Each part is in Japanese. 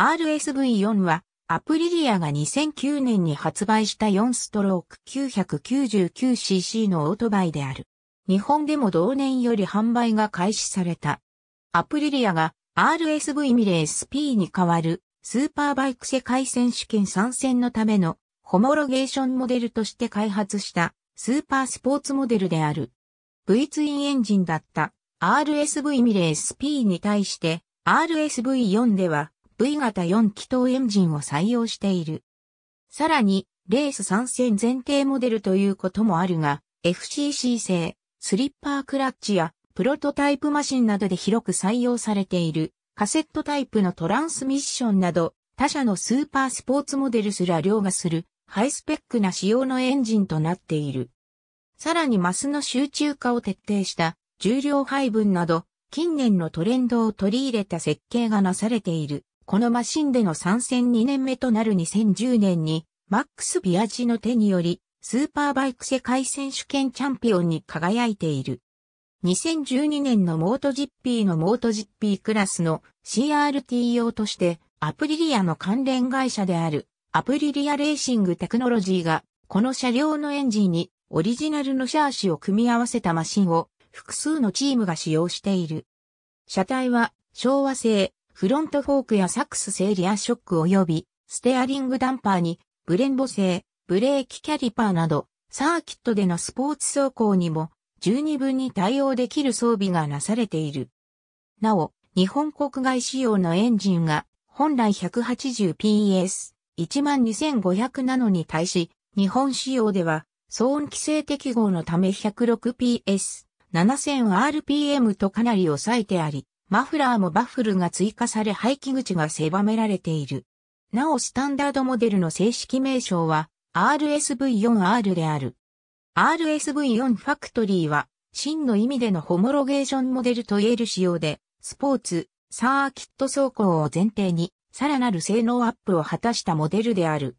RSV4 は、アプリリアが2009年に発売した4ストローク 999cc のオートバイである。日本でも同年より販売が開始された。アプリリアが RSV ミレー SP に代わるスーパーバイク世界選手権参戦のためのホモロゲーションモデルとして開発したスーパースポーツモデルである。V ツインエンジンだった RSV ミレー SP に対して RSV4 では V 型4気筒エンジンを採用している。さらに、レース参戦前提モデルということもあるが、FCC 製、スリッパークラッチやプロトタイプマシンなどで広く採用されている、カセットタイプのトランスミッションなど、他社のスーパースポーツモデルすら凌駕する、ハイスペックな仕様のエンジンとなっている。さらにマスの集中化を徹底した重量配分など、近年のトレンドを取り入れた設計がなされている。このマシンでの参戦2年目となる2010年に、マックス・ビアジの手により、スーパーバイク世界選手権チャンピオンに輝いている。2012年のモートジッピーのモートジッピークラスの CRT 用として、アプリリアの関連会社である、アプリリアレーシングテクノロジーが、この車両のエンジンにオリジナルのシャーシを組み合わせたマシンを複数のチームが使用している。車体は昭和製フロントフォークやサックス製リアショック及び、ステアリングダンパーに、ブレンボ製、ブレーキキャリパーなど、サーキットでのスポーツ走行にも、十二分に対応できる装備がなされている。なお、日本国外仕様のエンジンが、本来 180PS、12500なのに対し、日本仕様では、騒音規制適合のため 106PS、7000rpm とかなり抑えてあり、マフラーもバッフルが追加され排気口が狭められている。なおスタンダードモデルの正式名称は RSV4R である。RSV4 ファクトリーは真の意味でのホモロゲーションモデルと言える仕様で、スポーツ、サーキット走行を前提に、さらなる性能アップを果たしたモデルである。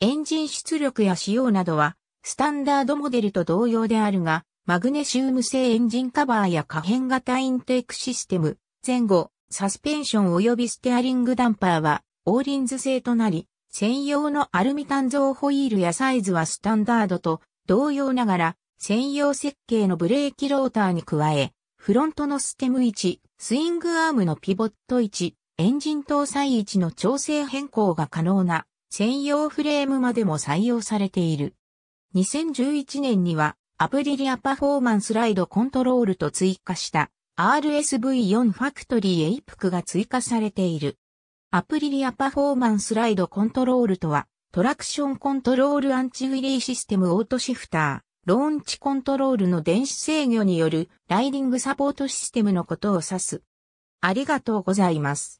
エンジン出力や仕様などは、スタンダードモデルと同様であるが、マグネシウム製エンジンカバーや可変型インテークシステム、前後、サスペンション及びステアリングダンパーは、オーリンズ製となり、専用のアルミ単造ホイールやサイズはスタンダードと同様ながら、専用設計のブレーキローターに加え、フロントのステム位置、スイングアームのピボット位置、エンジン搭載位置の調整変更が可能な専用フレームまでも採用されている。2011年にはアプリリアパフォーマンスライドコントロールと追加した RSV4 ファクトリーエイプクが追加されている。アプリリアパフォーマンスライドコントロールとは、トラクションコントロールアンチウィリーシステムオートシフター、ローンチコントロールの電子制御によるライディングサポートシステムのことを指す。ありがとうございます。